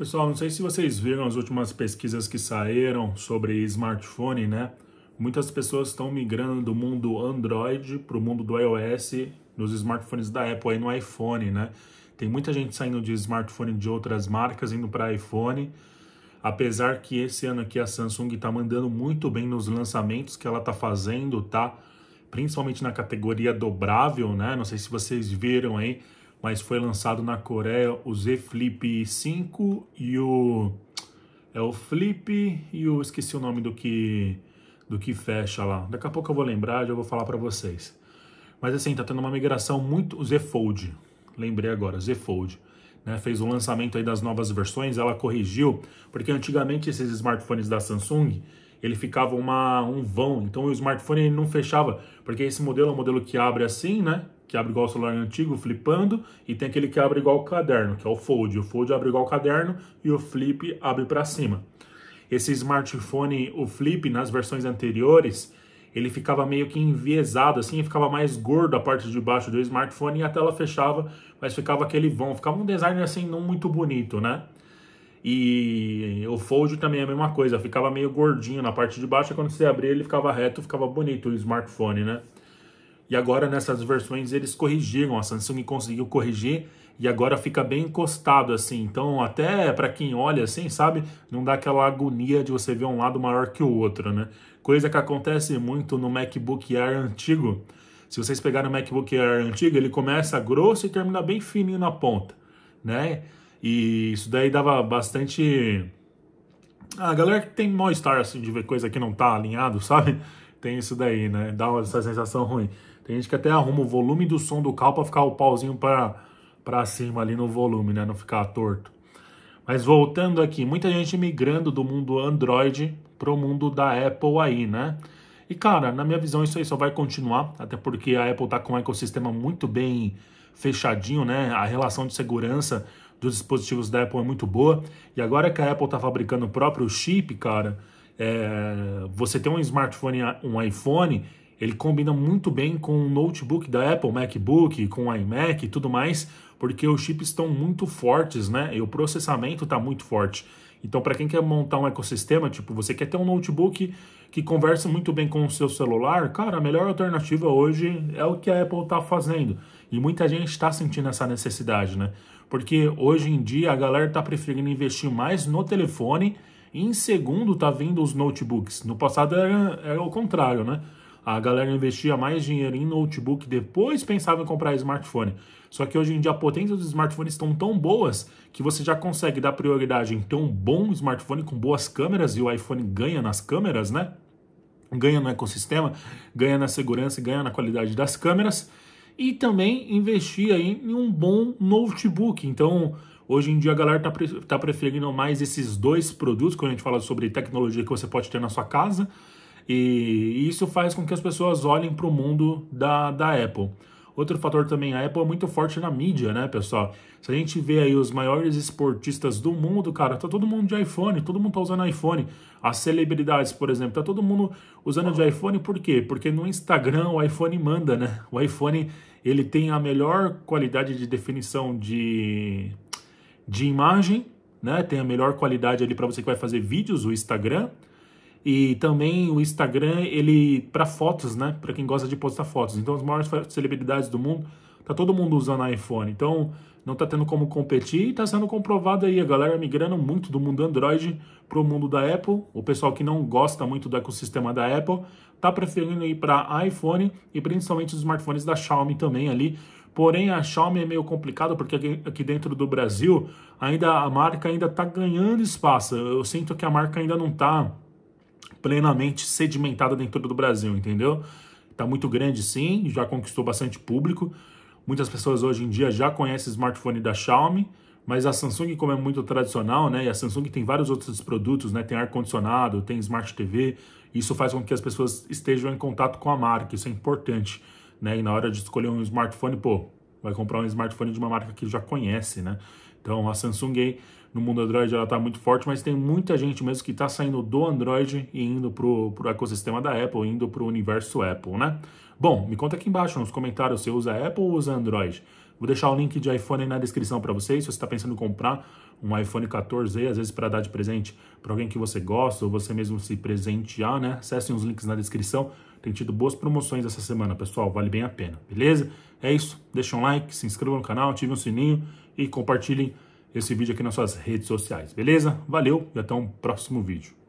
Pessoal, não sei se vocês viram as últimas pesquisas que saíram sobre smartphone, né? Muitas pessoas estão migrando do mundo Android para o mundo do iOS nos smartphones da Apple, aí no iPhone, né? Tem muita gente saindo de smartphone de outras marcas, indo para iPhone. Apesar que esse ano aqui a Samsung está mandando muito bem nos lançamentos que ela está fazendo, tá? Principalmente na categoria dobrável, né? Não sei se vocês viram aí mas foi lançado na Coreia o Z Flip 5 e o é o Flip e o esqueci o nome do que do que fecha lá. Daqui a pouco eu vou lembrar, já vou falar para vocês. Mas assim, tá tendo uma migração muito o Z Fold. Lembrei agora, Z Fold. Né, fez o um lançamento aí das novas versões, ela corrigiu, porque antigamente esses smartphones da Samsung, ele ficava uma, um vão. Então o smartphone ele não fechava, porque esse modelo é um modelo que abre assim, né? Que abre igual o celular antigo, flipando, e tem aquele que abre igual o caderno, que é o fold. O fold abre igual o caderno e o flip abre para cima. Esse smartphone, o flip, nas versões anteriores, ele ficava meio que enviesado, assim, ficava mais gordo a parte de baixo do smartphone e a tela fechava, mas ficava aquele vão, ficava um design assim não muito bonito, né? E o fold também é a mesma coisa, ficava meio gordinho na parte de baixo, quando você abria ele ficava reto, ficava bonito o smartphone, né? E agora nessas versões eles corrigiram, a Samsung conseguiu corrigir e agora fica bem encostado assim. Então, até para quem olha assim, sabe, não dá aquela agonia de você ver um lado maior que o outro, né? Coisa que acontece muito no MacBook Air antigo. Se vocês pegarem o MacBook Air antigo, ele começa grosso e termina bem fininho na ponta, né? E isso daí dava bastante. A galera que tem mal-estar, assim, de ver coisa que não tá alinhado, sabe? Tem isso daí, né? Dá essa sensação ruim. Tem gente que até arruma o volume do som do carro pra ficar o pauzinho pra, pra cima ali no volume, né? Não ficar torto. Mas voltando aqui, muita gente migrando do mundo Android pro mundo da Apple aí, né? E cara, na minha visão isso aí só vai continuar, até porque a Apple tá com um ecossistema muito bem fechadinho, né? A relação de segurança dos dispositivos da Apple é muito boa. E agora que a Apple está fabricando o próprio chip, cara, é, você tem um smartphone, um iPhone, ele combina muito bem com o notebook da Apple, MacBook, com o iMac e tudo mais, porque os chips estão muito fortes, né? E o processamento está muito forte. Então, para quem quer montar um ecossistema, tipo, você quer ter um notebook que conversa muito bem com o seu celular, cara, a melhor alternativa hoje é o que a Apple está fazendo. E muita gente está sentindo essa necessidade, né? Porque hoje em dia a galera está preferindo investir mais no telefone e em segundo está vindo os notebooks. No passado era, era o contrário, né? A galera investia mais dinheiro em notebook, depois pensava em comprar smartphone. Só que hoje em dia a potência dos smartphones estão tão boas que você já consegue dar prioridade em ter um bom smartphone com boas câmeras e o iPhone ganha nas câmeras, né? Ganha no ecossistema, ganha na segurança e ganha na qualidade das câmeras. E também investir aí em um bom notebook. Então, Hoje em dia a galera tá, tá preferindo mais esses dois produtos, quando a gente fala sobre tecnologia que você pode ter na sua casa, e isso faz com que as pessoas olhem para o mundo da, da Apple. Outro fator também, a Apple é muito forte na mídia, né, pessoal? Se a gente vê aí os maiores esportistas do mundo, cara, tá todo mundo de iPhone, todo mundo tá usando iPhone. As celebridades, por exemplo, tá todo mundo usando de iPhone, por quê? Porque no Instagram o iPhone manda, né? O iPhone, ele tem a melhor qualidade de definição de, de imagem, né? Tem a melhor qualidade ali para você que vai fazer vídeos, o Instagram, e também o Instagram, ele para fotos, né? Para quem gosta de postar fotos. Então as maiores celebridades do mundo, tá todo mundo usando iPhone. Então não tá tendo como competir e tá sendo comprovado aí a galera migrando muito do mundo Android pro mundo da Apple. O pessoal que não gosta muito do ecossistema da Apple tá preferindo ir para iPhone e principalmente os smartphones da Xiaomi também ali. Porém, a Xiaomi é meio complicado porque aqui dentro do Brasil ainda a marca ainda tá ganhando espaço. Eu sinto que a marca ainda não tá plenamente sedimentada dentro do Brasil, entendeu? Está muito grande sim, já conquistou bastante público. Muitas pessoas hoje em dia já conhecem smartphone da Xiaomi, mas a Samsung, como é muito tradicional, né? E a Samsung tem vários outros produtos, né? Tem ar-condicionado, tem Smart TV. Isso faz com que as pessoas estejam em contato com a marca, isso é importante, né? E na hora de escolher um smartphone, pô, vai comprar um smartphone de uma marca que já conhece, né? Então a Samsung aí no mundo Android ela está muito forte, mas tem muita gente mesmo que está saindo do Android e indo para o ecossistema da Apple, indo para o universo Apple, né? Bom, me conta aqui embaixo nos comentários se usa Apple ou usa Android. Vou deixar o link de iPhone aí na descrição para vocês. Se você está pensando em comprar um iPhone 14 às vezes para dar de presente para alguém que você gosta ou você mesmo se presentear, né? Acessem os links na descrição. Tem tido boas promoções essa semana, pessoal. Vale bem a pena, beleza? É isso. Deixa um like, se inscreva no canal, ative o sininho e compartilhem esse vídeo aqui nas suas redes sociais, beleza? Valeu e até um próximo vídeo.